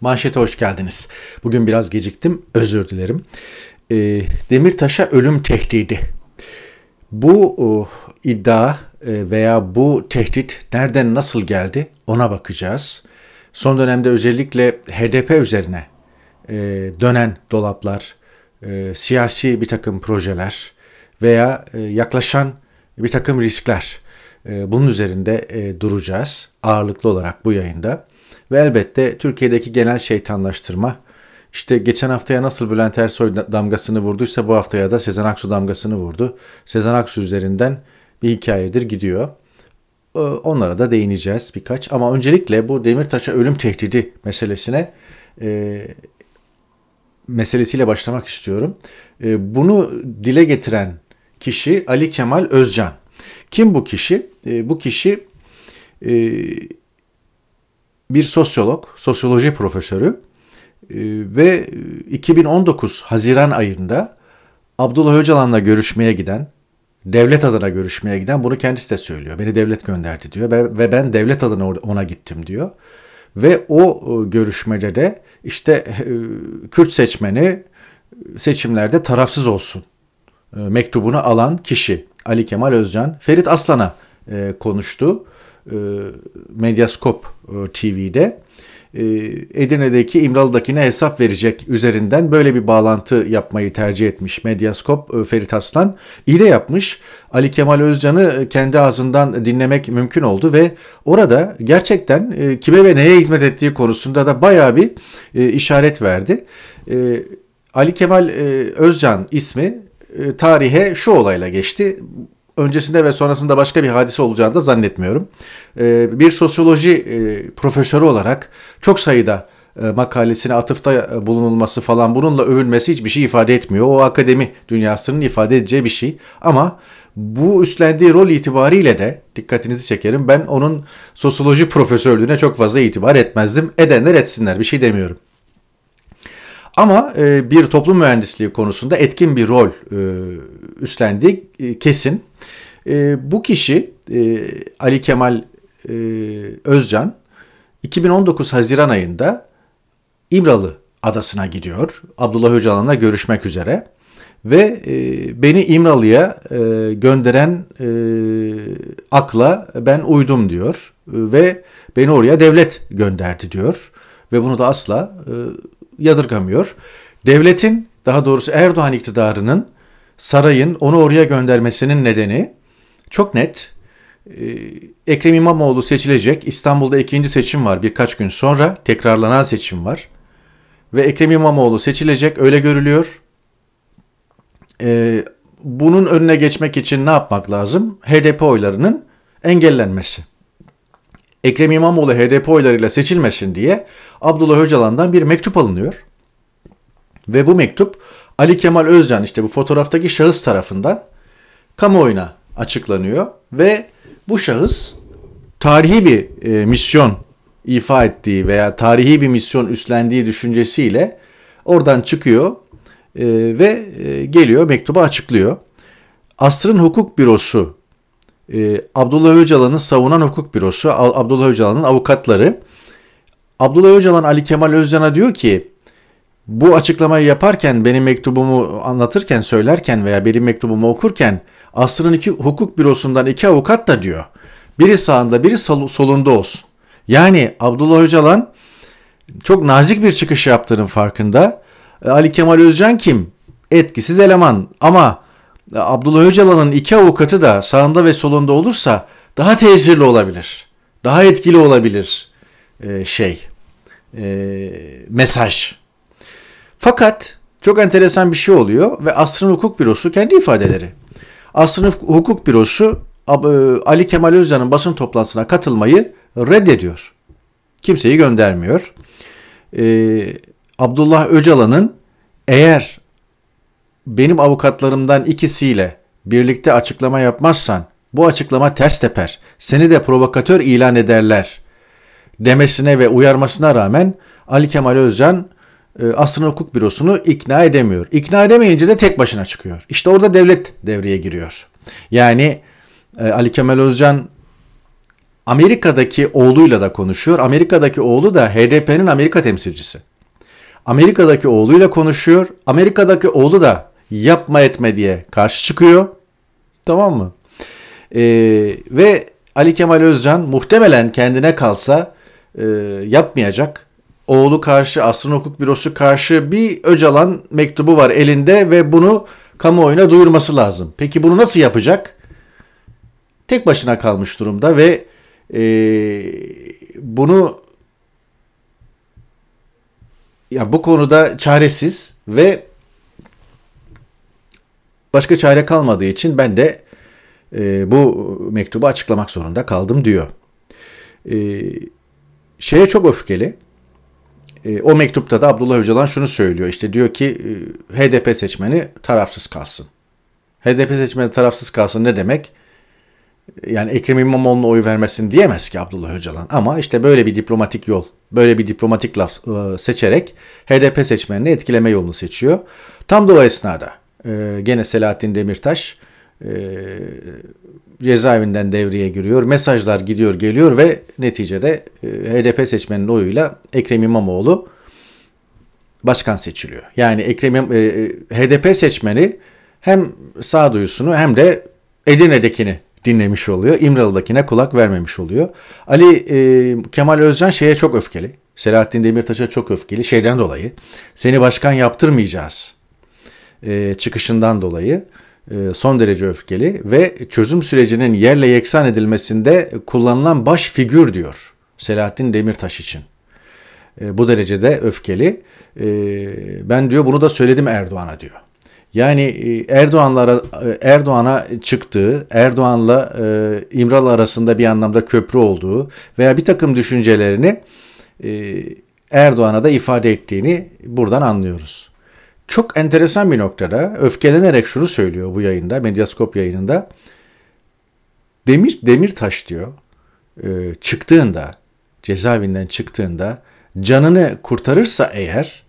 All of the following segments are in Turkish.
Manşete hoş geldiniz. Bugün biraz geciktim, özür dilerim. E, Demirtaş'a ölüm tehdidi. Bu oh, iddia e, veya bu tehdit nereden nasıl geldi ona bakacağız. Son dönemde özellikle HDP üzerine e, dönen dolaplar, e, siyasi bir takım projeler veya e, yaklaşan bir takım riskler. E, bunun üzerinde e, duracağız ağırlıklı olarak bu yayında ve elbette Türkiye'deki genel şeytanlaştırma. İşte geçen haftaya nasıl Bülent Ersoy damgasını vurduysa bu haftaya da Sezen Aksu damgasını vurdu. Sezen Aksu üzerinden bir hikayedir gidiyor. Ee, onlara da değineceğiz birkaç ama öncelikle bu Demirtaş'a ölüm tehdidi meselesine e, meselesiyle başlamak istiyorum. E, bunu dile getiren kişi Ali Kemal Özcan. Kim bu kişi? E, bu kişi e, bir sosyolog, sosyoloji profesörü e, ve 2019 e, Haziran ayında Abdullah Öcalan'la görüşmeye giden, devlet adına görüşmeye giden bunu kendisi de söylüyor. Beni devlet gönderdi diyor ve ben devlet adına ona gittim diyor. Ve o görüşmede de işte e, Kürt seçmeni seçimlerde tarafsız olsun mektubunu alan kişi Ali Kemal Özcan Ferit Aslan'a konuştu e, Medyaskop e, TV'de e, Edirne'deki İmralı'dakine hesap verecek üzerinden böyle bir bağlantı yapmayı tercih etmiş Medyaskop Ferit Aslan. İyi de yapmış. Ali Kemal Özcan'ı kendi ağzından dinlemek mümkün oldu ve orada gerçekten kime ve neye hizmet ettiği konusunda da baya bir işaret verdi. Ali Kemal Özcan ismi tarihe şu olayla geçti öncesinde ve sonrasında başka bir hadise olacağını da zannetmiyorum. Ee, bir sosyoloji e, profesörü olarak çok sayıda e, makalesine atıfta e, bulunulması falan bununla övülmesi hiçbir şey ifade etmiyor. O akademi dünyasının ifade edeceği bir şey. Ama bu üstlendiği rol itibariyle de dikkatinizi çekerim. Ben onun sosyoloji profesörlüğüne çok fazla itibar etmezdim. Edenler etsinler bir şey demiyorum. Ama bir toplum mühendisliği konusunda etkin bir rol üstlendiği kesin. E, bu kişi e, Ali Kemal e, Özcan 2019 Haziran ayında İmralı adasına gidiyor. Abdullah Öcalan'la görüşmek üzere. Ve e, beni İmralı'ya e, gönderen e, akla ben uydum diyor. Ve beni oraya devlet gönderdi diyor. Ve bunu da asla e, yadırgamıyor. Devletin daha doğrusu Erdoğan iktidarının sarayın onu oraya göndermesinin nedeni çok net. Ee, Ekrem İmamoğlu seçilecek. İstanbul'da ikinci seçim var birkaç gün sonra. Tekrarlanan seçim var. Ve Ekrem İmamoğlu seçilecek öyle görülüyor. Ee, bunun önüne geçmek için ne yapmak lazım? HDP oylarının engellenmesi. Ekrem İmamoğlu HDP oylarıyla seçilmesin diye Abdullah Öcalan'dan bir mektup alınıyor. Ve bu mektup Ali Kemal Özcan işte bu fotoğraftaki şahıs tarafından kamuoyuna açıklanıyor ve bu şahıs tarihi bir e, misyon ifa ettiği veya tarihi bir misyon üstlendiği düşüncesiyle oradan çıkıyor e, ve e, geliyor mektubu açıklıyor. Asrın Hukuk Bürosu, e, Abdullah Öcalan'ı savunan hukuk bürosu, Abdullah Öcalan'ın avukatları. Abdullah Öcalan Ali Kemal Özcan'a diyor ki bu açıklamayı yaparken benim mektubumu anlatırken söylerken veya benim mektubumu okurken Asrın iki hukuk bürosundan iki avukat da diyor. Biri sağında biri solunda olsun. Yani Abdullah Öcalan çok nazik bir çıkış yaptığının farkında. E, Ali Kemal Özcan kim? Etkisiz eleman ama e, Abdullah Öcalan'ın iki avukatı da sağında ve solunda olursa daha tesirli olabilir. Daha etkili olabilir e, şey mesaj. Fakat çok enteresan bir şey oluyor ve Asrın Hukuk Bürosu kendi ifadeleri. Aslında Hukuk Bürosu e, Ali Kemal Özcan'ın basın toplantısına katılmayı reddediyor. Kimseyi göndermiyor. E, Abdullah Öcalan'ın eğer benim avukatlarımdan ikisiyle birlikte açıklama yapmazsan bu açıklama ters teper, seni de provokatör ilan ederler demesine ve uyarmasına rağmen Ali Kemal Özcan e, aslında hukuk bürosunu ikna edemiyor. İkna edemeyince de tek başına çıkıyor. İşte orada devlet devreye giriyor. Yani e, Ali Kemal Özcan Amerika'daki oğluyla da konuşuyor. Amerika'daki oğlu da HDP'nin Amerika temsilcisi. Amerika'daki oğluyla konuşuyor. Amerika'daki oğlu da yapma etme diye karşı çıkıyor. Tamam mı? Ee, ve Ali Kemal Özcan muhtemelen kendine kalsa e, yapmayacak oğlu karşı, Asrın Hukuk Bürosu karşı bir Öcalan mektubu var elinde ve bunu kamuoyuna duyurması lazım. Peki bunu nasıl yapacak? Tek başına kalmış durumda ve e, bunu ya bu konuda çaresiz ve başka çare kalmadığı için ben de e, bu mektubu açıklamak zorunda kaldım diyor. E, şeye çok öfkeli. E, o mektupta da Abdullah Öcalan şunu söylüyor. İşte diyor ki e, HDP seçmeni tarafsız kalsın. HDP seçmeni tarafsız kalsın ne demek? Yani Ekrem İmamoğlu'na oy vermesin diyemez ki Abdullah Öcalan. Ama işte böyle bir diplomatik yol, böyle bir diplomatik laf e, seçerek HDP seçmenini etkileme yolunu seçiyor. Tam da o esnada e, gene Selahattin Demirtaş e, cezaevinden devreye giriyor. Mesajlar gidiyor geliyor ve neticede e, HDP seçmeninin oyuyla Ekrem İmamoğlu başkan seçiliyor. Yani Ekrem e, e, HDP seçmeni hem sağduyusunu hem de Edirne'dekini dinlemiş oluyor. İmralı'dakine kulak vermemiş oluyor. Ali Kemal Özcan şeye çok öfkeli. Selahattin Demirtaş'a çok öfkeli şeyden dolayı. Seni başkan yaptırmayacağız çıkışından dolayı. E, son derece öfkeli ve çözüm sürecinin yerle yeksan edilmesinde kullanılan baş figür diyor Selahattin Demirtaş için. E, bu derecede öfkeli. E, ben diyor bunu da söyledim Erdoğan'a diyor. Yani Erdoğan'lara Erdoğan'a çıktığı, Erdoğan'la İmralı arasında bir anlamda köprü olduğu veya bir takım düşüncelerini Erdoğan'a da ifade ettiğini buradan anlıyoruz çok enteresan bir noktada öfkelenerek şunu söylüyor bu yayında, Medyaskop yayınında. Demir Demirtaş diyor. E, çıktığında, cezaevinden çıktığında canını kurtarırsa eğer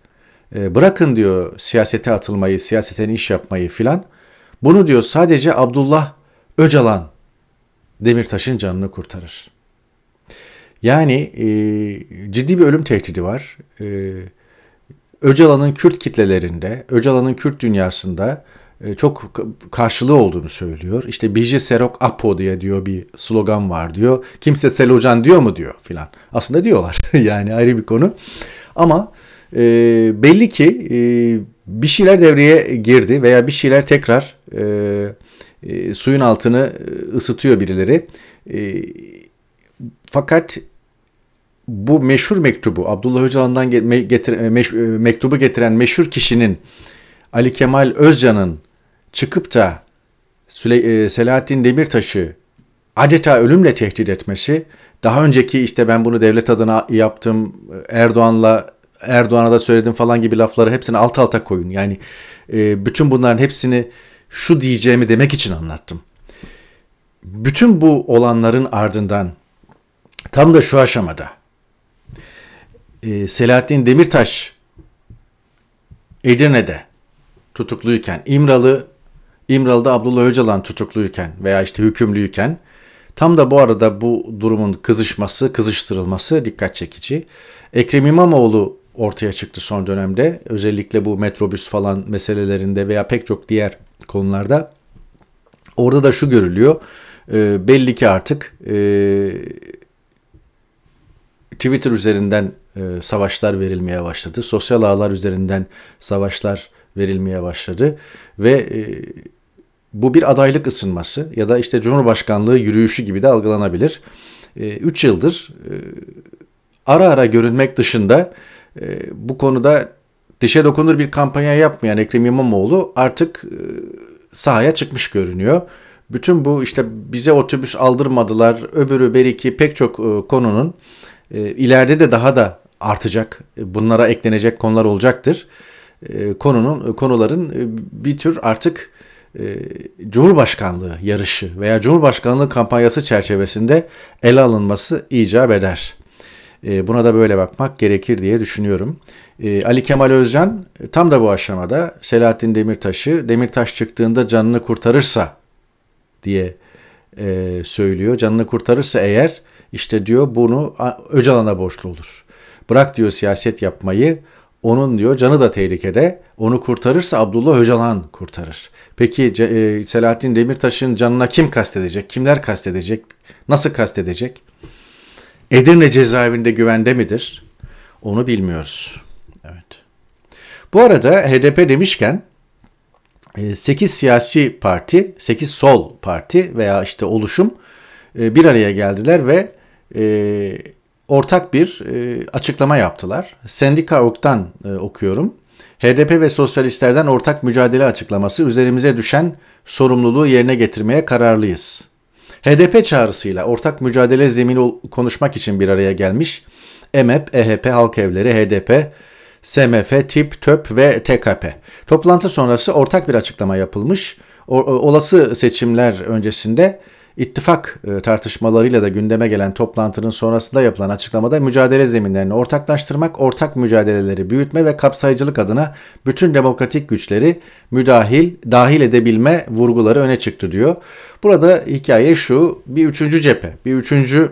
e, bırakın diyor siyasete atılmayı, siyaseten iş yapmayı filan. Bunu diyor sadece Abdullah Öcalan Demirtaş'ın canını kurtarır. Yani e, ciddi bir ölüm tehdidi var. E, Öcalan'ın Kürt kitlelerinde, Öcalan'ın Kürt dünyasında e, çok karşılığı olduğunu söylüyor. İşte Biji Serok Apo diye diyor bir slogan var diyor. Kimse Selocan diyor mu diyor filan. Aslında diyorlar yani ayrı bir konu. Ama e, belli ki e, bir şeyler devreye girdi veya bir şeyler tekrar e, e, suyun altını e, ısıtıyor birileri. E, fakat bu meşhur mektubu Abdullah Öcalan'dan getir, e, meş, e, mektubu getiren meşhur kişinin Ali Kemal Özcan'ın çıkıp da Süley e, Selahattin Demirtaş'ı adeta ölümle tehdit etmesi, daha önceki işte ben bunu devlet adına yaptım, Erdoğan'la Erdoğan'a da söyledim falan gibi lafları hepsini alt alta koyun. Yani bütün bunların hepsini şu diyeceğimi demek için anlattım. Bütün bu olanların ardından tam da şu aşamada e, Selahattin Demirtaş Edirne'de tutukluyken, İmralı İmralı'da Abdullah Öcalan tutukluyken veya işte hükümlüyken tam da bu arada bu durumun kızışması, kızıştırılması dikkat çekici. Ekrem İmamoğlu ortaya çıktı son dönemde. Özellikle bu metrobüs falan meselelerinde veya pek çok diğer konularda. Orada da şu görülüyor. E, belli ki artık e, Twitter üzerinden e, savaşlar verilmeye başladı. Sosyal ağlar üzerinden savaşlar verilmeye başladı ve e, bu bir adaylık ısınması ya da işte Cumhurbaşkanlığı yürüyüşü gibi de algılanabilir. 3 e, yıldır e, ara ara görünmek dışında e, bu konuda dişe dokunur bir kampanya yapmayan Ekrem İmamoğlu artık e, sahaya çıkmış görünüyor. Bütün bu işte bize otobüs aldırmadılar, öbürü beriki pek çok e, konunun e, ileride de daha da artacak. E, bunlara eklenecek konular olacaktır. E, konunun e, konuların bir tür artık Cumhurbaşkanlığı yarışı veya Cumhurbaşkanlığı kampanyası çerçevesinde ele alınması icap eder. Buna da böyle bakmak gerekir diye düşünüyorum. Ali Kemal Özcan tam da bu aşamada Selahattin Demirtaş'ı Demirtaş çıktığında canını kurtarırsa diye söylüyor. Canını kurtarırsa eğer işte diyor bunu Öcalan'a borçlu olur. Bırak diyor siyaset yapmayı. Onun diyor canı da tehlikede. Onu kurtarırsa Abdullah Öcalan kurtarır. Peki e, Selahattin Demirtaş'ın canına kim kastedecek? Kimler kastedecek? Nasıl kastedecek? Edirne cezaevinde güvende midir? Onu bilmiyoruz. Evet. Bu arada HDP demişken 8 e, siyasi parti, 8 sol parti veya işte oluşum e, bir araya geldiler ve ortak bir e, açıklama yaptılar. Sendika e, okuyorum. HDP ve sosyalistlerden ortak mücadele açıklaması üzerimize düşen sorumluluğu yerine getirmeye kararlıyız. HDP çağrısıyla ortak mücadele zemini konuşmak için bir araya gelmiş EMEP, EHP, Halk Evleri, HDP, SMF, TİP, TÖP ve TKP. Toplantı sonrası ortak bir açıklama yapılmış. O, e, olası seçimler öncesinde İttifak e, tartışmalarıyla da gündeme gelen toplantının sonrasında yapılan açıklamada mücadele zeminlerini ortaklaştırmak, ortak mücadeleleri büyütme ve kapsayıcılık adına bütün demokratik güçleri müdahil, dahil edebilme vurguları öne çıktı diyor. Burada hikaye şu, bir üçüncü cephe, bir üçüncü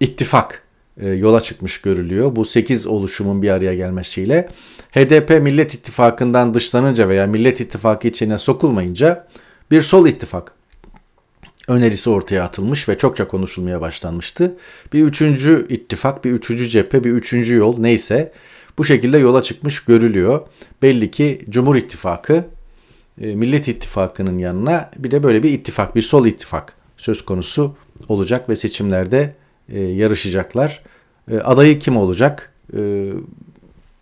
ittifak e, yola çıkmış görülüyor. Bu 8 oluşumun bir araya gelmesiyle HDP Millet İttifakı'ndan dışlanınca veya Millet İttifakı içine sokulmayınca bir sol ittifak önerisi ortaya atılmış ve çokça konuşulmaya başlanmıştı. Bir üçüncü ittifak, bir üçüncü cephe, bir üçüncü yol neyse bu şekilde yola çıkmış görülüyor. Belli ki Cumhur İttifakı e, Millet İttifakı'nın yanına bir de böyle bir ittifak, bir sol ittifak söz konusu olacak ve seçimlerde e, yarışacaklar. E, adayı kim olacak?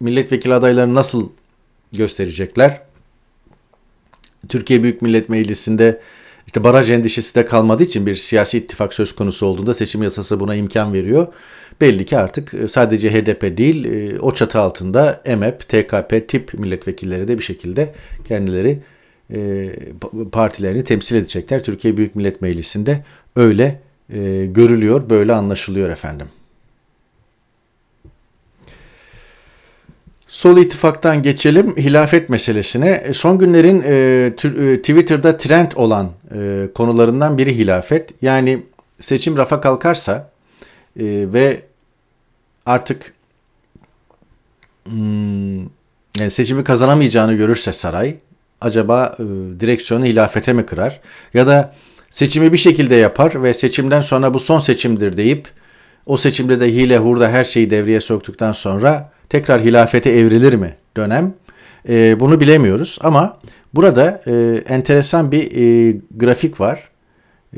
Milletvekili adayları nasıl gösterecekler? Türkiye Büyük Millet Meclisi'nde işte baraj endişesi de kalmadığı için bir siyasi ittifak söz konusu olduğunda seçim yasası buna imkan veriyor. Belli ki artık e, sadece HDP değil e, o çatı altında EMEP, TKP tip milletvekilleri de bir şekilde kendileri e, partilerini temsil edecekler. Türkiye Büyük Millet Meclisi'nde öyle görülüyor, böyle anlaşılıyor efendim. Sol ittifaktan geçelim hilafet meselesine. E, son günlerin e, e, Twitter'da trend olan e, konularından biri hilafet. Yani seçim rafa kalkarsa e, ve artık hmm, yani seçimi kazanamayacağını görürse saray acaba e, direksiyonu hilafete mi kırar? Ya da seçimi bir şekilde yapar ve seçimden sonra bu son seçimdir deyip o seçimde de hile hurda her şeyi devreye soktuktan sonra tekrar hilafete evrilir mi dönem? E, bunu bilemiyoruz ama burada e, enteresan bir e, grafik var.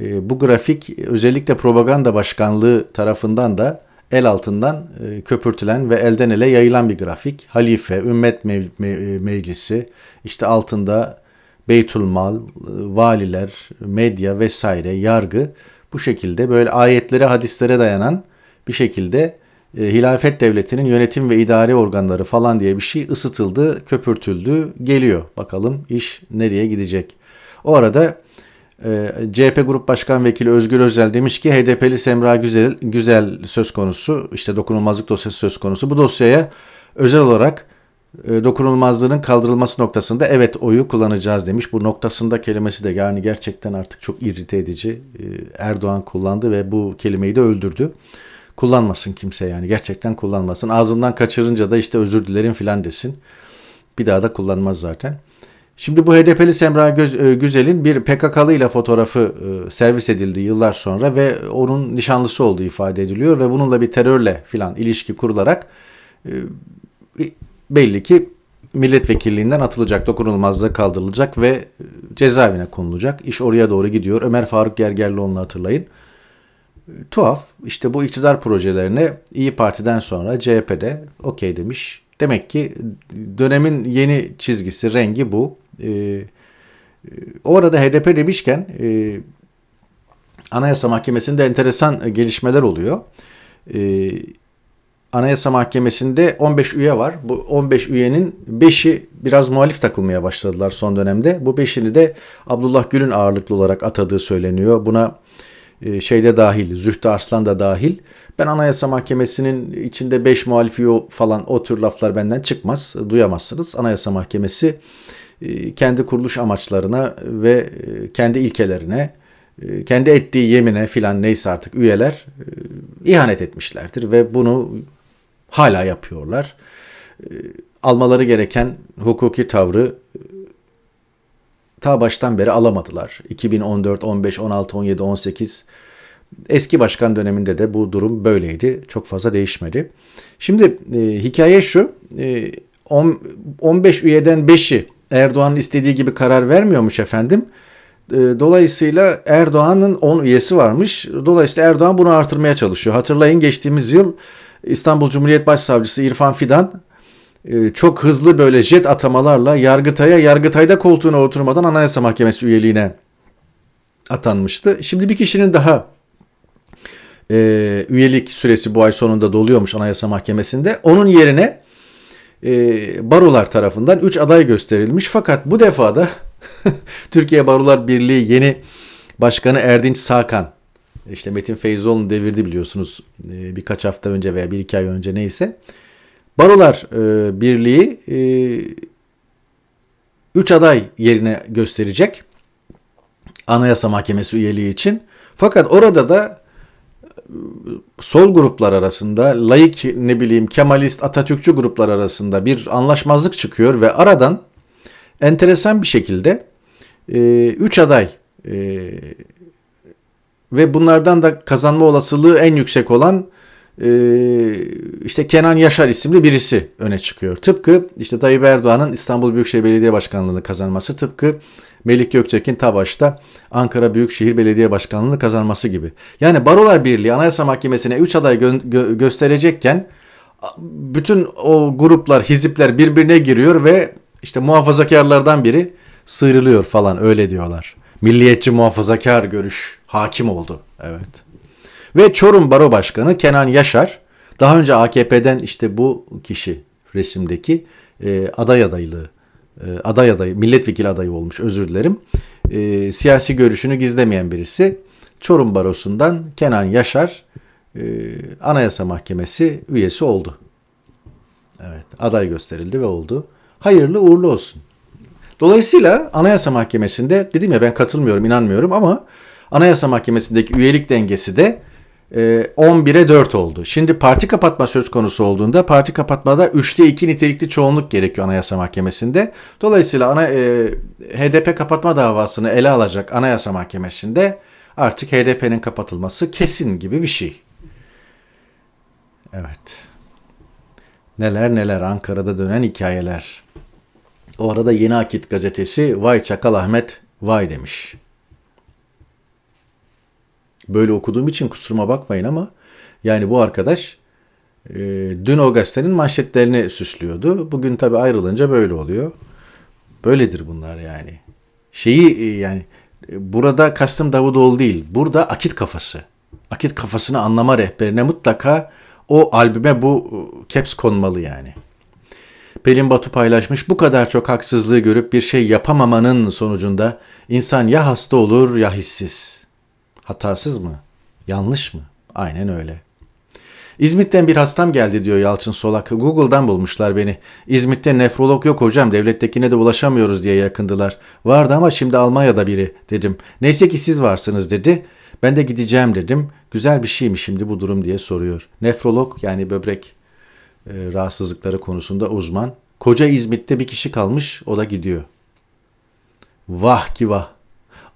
E, bu grafik özellikle propaganda başkanlığı tarafından da el altından e, köpürtülen ve elden ele yayılan bir grafik. Halife, ümmet me- me- meclisi, işte altında Beytülmal, e, valiler, medya vesaire, yargı bu şekilde böyle ayetlere, hadislere dayanan bir şekilde e, hilafet devletinin yönetim ve idari organları falan diye bir şey ısıtıldı, köpürtüldü, geliyor. Bakalım iş nereye gidecek. O arada e, CHP Grup Başkan Vekili Özgür Özel demiş ki HDP'li Semra Güzel, Güzel söz konusu, işte dokunulmazlık dosyası söz konusu. Bu dosyaya özel olarak e, dokunulmazlığının kaldırılması noktasında evet oyu kullanacağız demiş. Bu noktasında kelimesi de yani gerçekten artık çok irrite edici. E, Erdoğan kullandı ve bu kelimeyi de öldürdü kullanmasın kimse yani gerçekten kullanmasın. Ağzından kaçırınca da işte özür dilerim filan desin. Bir daha da kullanmaz zaten. Şimdi bu HDP'li Semra e, Güzel'in bir PKK'lı ile fotoğrafı e, servis edildi yıllar sonra ve onun nişanlısı olduğu ifade ediliyor ve bununla bir terörle filan ilişki kurularak e, belli ki milletvekilliğinden atılacak, dokunulmazlığa kaldırılacak ve cezaevine konulacak. İş oraya doğru gidiyor. Ömer Faruk Gergerlioğlu'nu hatırlayın tuhaf işte bu iktidar projelerine İyi Parti'den sonra CHP'de okey demiş. Demek ki dönemin yeni çizgisi, rengi bu. Ee, e, orada HDP demişken e, Anayasa Mahkemesi'nde enteresan gelişmeler oluyor. E, Anayasa Mahkemesi'nde 15 üye var. Bu 15 üyenin 5'i biraz muhalif takılmaya başladılar son dönemde. Bu 5'ini de Abdullah Gül'ün ağırlıklı olarak atadığı söyleniyor. Buna e, şeyde dahil, Zühtü Arslan da dahil. Ben Anayasa Mahkemesi'nin içinde 5 muhalifi falan o tür laflar benden çıkmaz, duyamazsınız. Anayasa Mahkemesi e, kendi kuruluş amaçlarına ve e, kendi ilkelerine, kendi ettiği yemine filan neyse artık üyeler ihanet etmişlerdir ve bunu hala yapıyorlar. Almaları gereken hukuki tavrı ta baştan beri alamadılar. 2014, 15, 16, 17, 18 eski başkan döneminde de bu durum böyleydi. Çok fazla değişmedi. Şimdi e, hikaye şu. E, on, 15 üyeden 5'i Erdoğan'ın istediği gibi karar vermiyormuş efendim. E, dolayısıyla Erdoğan'ın 10 üyesi varmış. Dolayısıyla Erdoğan bunu artırmaya çalışıyor. Hatırlayın geçtiğimiz yıl İstanbul Cumhuriyet Başsavcısı İrfan Fidan ee, çok hızlı böyle jet atamalarla Yargıtay'a, Yargıtay'da koltuğuna oturmadan Anayasa Mahkemesi üyeliğine atanmıştı. Şimdi bir kişinin daha e, üyelik süresi bu ay sonunda doluyormuş Anayasa Mahkemesi'nde. Onun yerine e, barolar tarafından 3 aday gösterilmiş. Fakat bu defa da Türkiye Barolar Birliği yeni başkanı Erdinç Sakan işte Metin Feyzoğlu'nu devirdi biliyorsunuz e, birkaç hafta önce veya bir iki ay önce neyse. Barolar e, Birliği 3 e, aday yerine gösterecek Anayasa Mahkemesi üyeliği için. Fakat orada da e, sol gruplar arasında laik ne bileyim Kemalist Atatürkçü gruplar arasında bir anlaşmazlık çıkıyor ve aradan enteresan bir şekilde 3 e, üç aday e, ve bunlardan da kazanma olasılığı en yüksek olan ee, işte Kenan Yaşar isimli birisi öne çıkıyor. Tıpkı işte Tayyip Erdoğan'ın İstanbul Büyükşehir Belediye Başkanlığı'nı kazanması, tıpkı Melik Gökçek'in Tabaş'ta Ankara Büyükşehir Belediye Başkanlığı'nı kazanması gibi. Yani Barolar Birliği Anayasa Mahkemesi'ne 3 aday gö- gö- gösterecekken bütün o gruplar, hizipler birbirine giriyor ve işte muhafazakarlardan biri sıyrılıyor falan öyle diyorlar. Milliyetçi muhafazakar görüş hakim oldu. Evet. Ve Çorum Baro Başkanı Kenan Yaşar daha önce AKP'den işte bu kişi resimdeki e, aday adaylığı e, aday adayı milletvekili adayı olmuş özür dilerim. E, siyasi görüşünü gizlemeyen birisi Çorum Barosu'ndan Kenan Yaşar e, Anayasa Mahkemesi üyesi oldu. Evet aday gösterildi ve oldu. Hayırlı uğurlu olsun. Dolayısıyla Anayasa Mahkemesi'nde dedim ya ben katılmıyorum inanmıyorum ama Anayasa Mahkemesi'ndeki üyelik dengesi de 11'e ee, 4 oldu. Şimdi parti kapatma söz konusu olduğunda parti kapatmada 3'te 2 nitelikli çoğunluk gerekiyor Anayasa Mahkemesi'nde. Dolayısıyla ana e, HDP kapatma davasını ele alacak Anayasa Mahkemesi'nde artık HDP'nin kapatılması kesin gibi bir şey. Evet. Neler neler Ankara'da dönen hikayeler. O arada Yeni Akit gazetesi vay çakal Ahmet vay demiş. Böyle okuduğum için kusuruma bakmayın ama yani bu arkadaş e, dün o gazetenin manşetlerini süslüyordu. Bugün tabii ayrılınca böyle oluyor. Böyledir bunlar yani. Şeyi e, yani e, burada kastım Davutoğlu değil. Burada akit kafası. Akit kafasını anlama rehberine mutlaka o albüme bu e, caps konmalı yani. Pelin Batu paylaşmış bu kadar çok haksızlığı görüp bir şey yapamamanın sonucunda insan ya hasta olur ya hissiz. Hatasız mı? Yanlış mı? Aynen öyle. İzmit'ten bir hastam geldi diyor Yalçın Solak. Google'dan bulmuşlar beni. İzmit'te nefrolog yok hocam devlettekine de ulaşamıyoruz diye yakındılar. Vardı ama şimdi Almanya'da biri dedim. Neyse ki siz varsınız dedi. Ben de gideceğim dedim. Güzel bir şey mi şimdi bu durum diye soruyor. Nefrolog yani böbrek e, rahatsızlıkları konusunda uzman. Koca İzmit'te bir kişi kalmış o da gidiyor. Vah ki vah.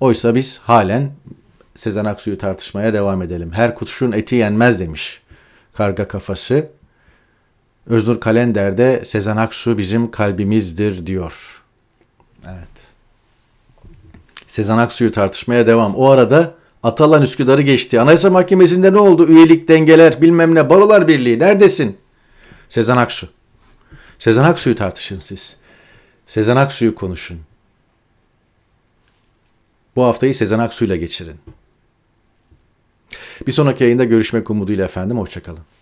Oysa biz halen Sezen Aksu'yu tartışmaya devam edelim. Her kuşun eti yenmez demiş karga kafası. Öznur Kalender Sezen Aksu bizim kalbimizdir diyor. Evet. Sezen Aksu'yu tartışmaya devam. O arada Atalan Üsküdar'ı geçti. Anayasa Mahkemesi'nde ne oldu? Üyelik, dengeler, bilmem ne, Barolar Birliği. Neredesin? Sezen Aksu. Sezen Aksu'yu tartışın siz. Sezen Aksu'yu konuşun. Bu haftayı Sezen Aksu'yla geçirin. Bir sonraki yayında görüşmek umuduyla efendim. Hoşçakalın.